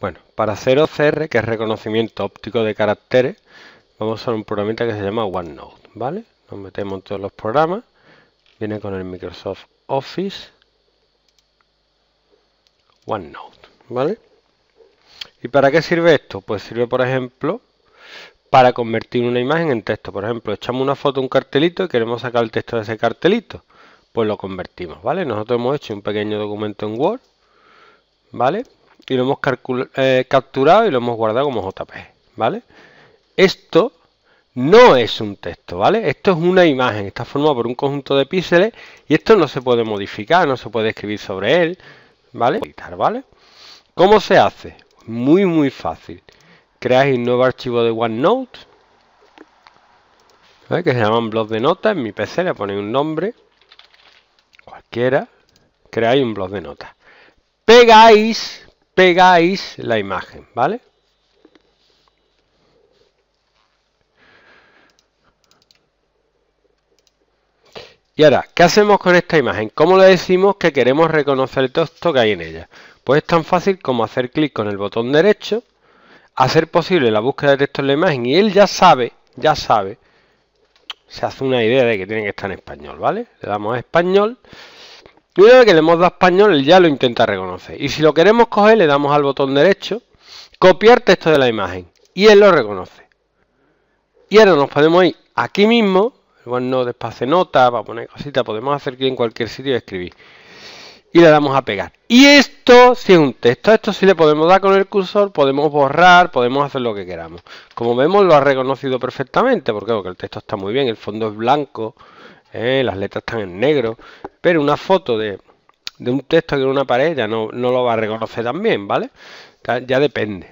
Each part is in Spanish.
Bueno, para hacer OCR, que es reconocimiento óptico de caracteres, vamos a un programa que se llama OneNote, ¿vale? Nos metemos en todos los programas, viene con el Microsoft Office OneNote, ¿vale? ¿Y para qué sirve esto? Pues sirve, por ejemplo, para convertir una imagen en texto. Por ejemplo, echamos una foto, un cartelito y queremos sacar el texto de ese cartelito. Pues lo convertimos, ¿vale? Nosotros hemos hecho un pequeño documento en Word, ¿vale? y lo hemos eh, capturado y lo hemos guardado como JPG, ¿vale? Esto no es un texto, ¿vale? Esto es una imagen, está formado por un conjunto de píxeles y esto no se puede modificar, no se puede escribir sobre él, ¿vale? ¿vale? ¿Cómo se hace? Muy, muy fácil. Creáis un nuevo archivo de OneNote, ¿vale? que se llama un blog de notas, en mi PC le ponéis un nombre, cualquiera, creáis un blog de notas. Pegáis pegáis la imagen, ¿vale? Y ahora, ¿qué hacemos con esta imagen? ¿Cómo le decimos que queremos reconocer el texto que hay en ella? Pues es tan fácil como hacer clic con el botón derecho, hacer posible la búsqueda de texto en la imagen y él ya sabe, ya sabe, se hace una idea de que tiene que estar en español, ¿vale? Le damos a español que le hemos dado español, ya lo intenta reconocer. Y si lo queremos coger, le damos al botón derecho, copiar texto de la imagen. Y él lo reconoce. Y ahora nos podemos ir aquí mismo, igual no despace nota, para poner cosita. podemos hacer clic en cualquier sitio y escribir. Y le damos a pegar. Y esto, si es un texto, esto sí si le podemos dar con el cursor, podemos borrar, podemos hacer lo que queramos. Como vemos, lo ha reconocido perfectamente, porque, porque el texto está muy bien, el fondo es blanco. ¿eh? las letras están en negro, pero una foto de, un texto que en una pared ya no, lo va a reconocer tan bien, ¿vale? Ya depende.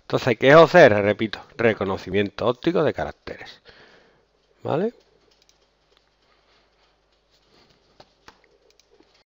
Entonces, ¿qué es OCR? Repito, reconocimiento óptico de caracteres. ¿Vale?